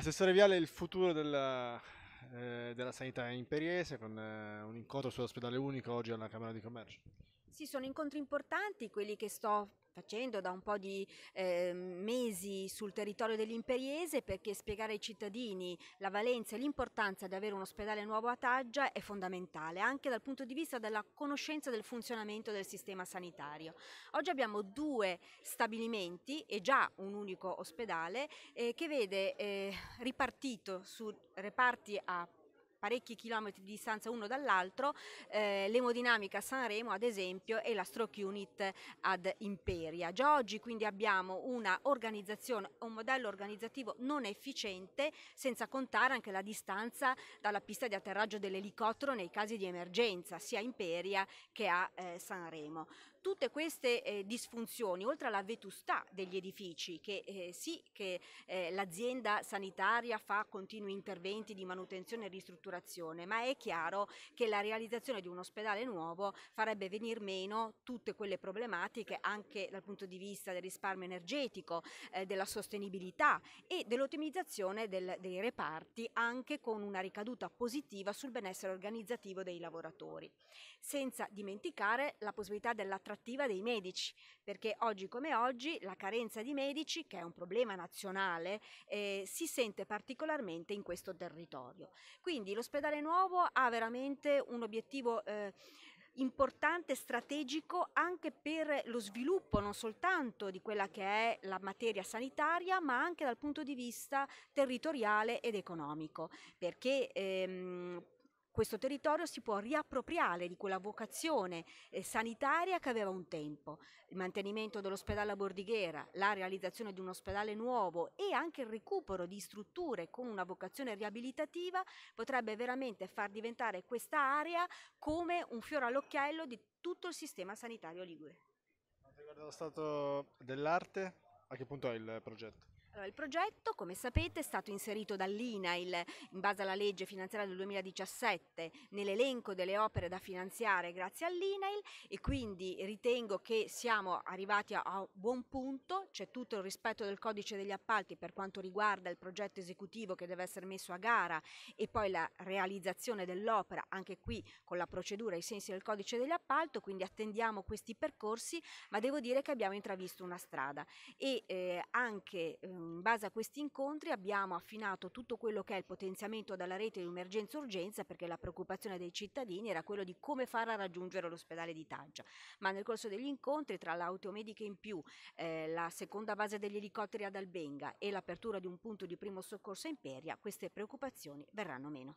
Assessore Viale, il futuro della, eh, della sanità imperiese con eh, un incontro sull'ospedale unico oggi alla Camera di Commercio. Sì, sono incontri importanti quelli che sto facendo da un po' di eh, mesi sul territorio dell'Imperiese perché spiegare ai cittadini la valenza e l'importanza di avere un ospedale nuovo a Taggia è fondamentale anche dal punto di vista della conoscenza del funzionamento del sistema sanitario. Oggi abbiamo due stabilimenti e già un unico ospedale eh, che vede eh, ripartito su reparti a parecchi chilometri di distanza uno dall'altro, eh, l'emodinamica a Sanremo ad esempio e la stroke unit ad Imperia. Già oggi quindi abbiamo una organizzazione, un modello organizzativo non efficiente senza contare anche la distanza dalla pista di atterraggio dell'elicottero nei casi di emergenza sia a Imperia che a eh, Sanremo tutte queste eh, disfunzioni, oltre alla vetustà degli edifici, che eh, sì che eh, l'azienda sanitaria fa continui interventi di manutenzione e ristrutturazione, ma è chiaro che la realizzazione di un ospedale nuovo farebbe venir meno tutte quelle problematiche anche dal punto di vista del risparmio energetico, eh, della sostenibilità e dell'ottimizzazione del, dei reparti anche con una ricaduta positiva sul benessere organizzativo dei lavoratori, senza dimenticare la possibilità della attrattiva dei medici, perché oggi come oggi la carenza di medici, che è un problema nazionale, eh, si sente particolarmente in questo territorio. Quindi l'ospedale nuovo ha veramente un obiettivo... Eh, importante, strategico anche per lo sviluppo non soltanto di quella che è la materia sanitaria, ma anche dal punto di vista territoriale ed economico, perché ehm, questo territorio si può riappropriare di quella vocazione eh, sanitaria che aveva un tempo. Il mantenimento dell'ospedale a Bordighera, la realizzazione di un ospedale nuovo e anche il recupero di strutture con una vocazione riabilitativa potrebbe veramente far diventare questa area come un fiore all'occhiello di tutto il sistema sanitario ligure. Riguardo lo stato dell'arte, a che punto è il progetto? Allora, il progetto, come sapete, è stato inserito dall'INAIL in base alla legge finanziaria del 2017 nell'elenco delle opere da finanziare grazie all'INAIL e quindi ritengo che siamo arrivati a, buon punto, c'è tutto il rispetto del codice degli appalti per quanto riguarda il progetto esecutivo che deve essere messo a gara e poi la realizzazione dell'opera, anche qui con la procedura ai sensi del codice degli appalti, quindi attendiamo questi percorsi, ma devo dire che abbiamo intravisto una strada e eh, anche ehm, Ehm, in base a questi incontri abbiamo affinato tutto quello che è il potenziamento della rete di emergenza-urgenza perché la preoccupazione dei cittadini era quella di come far a raggiungere l'ospedale di Taggia. Ma nel corso degli incontri tra l'automedica in più, eh, la seconda base degli elicotteri ad Albenga e l'apertura di un punto di primo soccorso a Imperia, queste preoccupazioni verranno meno.